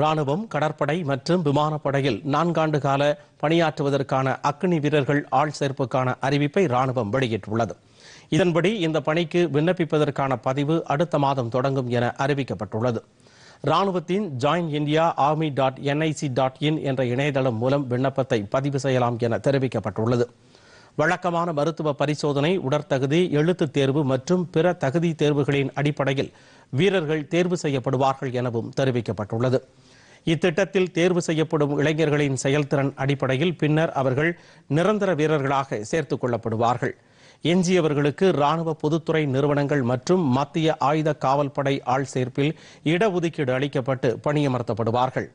ராணுவம் கடற்படை மற்றும் விமானப்படையில் நான்காண்டு கால பணியாற்றுவதற்கான அக்னி வீரர்கள் ஆள் சேர்ப்புக்கான அறிவிப்பை ராணுவம் வெளியிட்டுள்ளது இதன்படி இந்த பணிக்கு விண்ணப்பிப்பதற்கான பதிவு அடுத்த மாதம் தொடங்கும் என அறிவிக்கப்பட்டுள்ளது ராணுவத்தின் join India army dot NIC dot in என்ற இணையதளம் மூலம் விண்ணப்பத்தை பதிவு செய்யலாம் என தெரிவிக்கப்பட்டுள்ளது வழக்கமான மருத்துவ பரிசோதனை உடற்தகுதி எழுத்துத் தேர்வு மற்றும் பிற தகுதி தேர்வுகளின் அடிப்படையில் வீரர்கள் தேர்வு செய்யப்படுவார்கள் எனவும் தெரிவிக்கப்பட்டுள்ளது இத்திட்டத்தில் தேர்வு செய்யப்படும் இளைஞர்களின் செயல்திறன் அடிப்படையில் பின்னர் அவர்கள் நிரந்தர வீரர்களாக சேர்த்துக் கொள்ளப்படுவார்கள் எஞ்சியவர்களுக்கு ராணுவ பொதுத்துறை நிறுவனங்கள் மற்றும் மத்திய ஆயுத காவல்படை ஆள் சேர்ப்பில் இடஒதுக்கீடு அளிக்கப்பட்டு பணியமர்த்தப்படுவார்கள்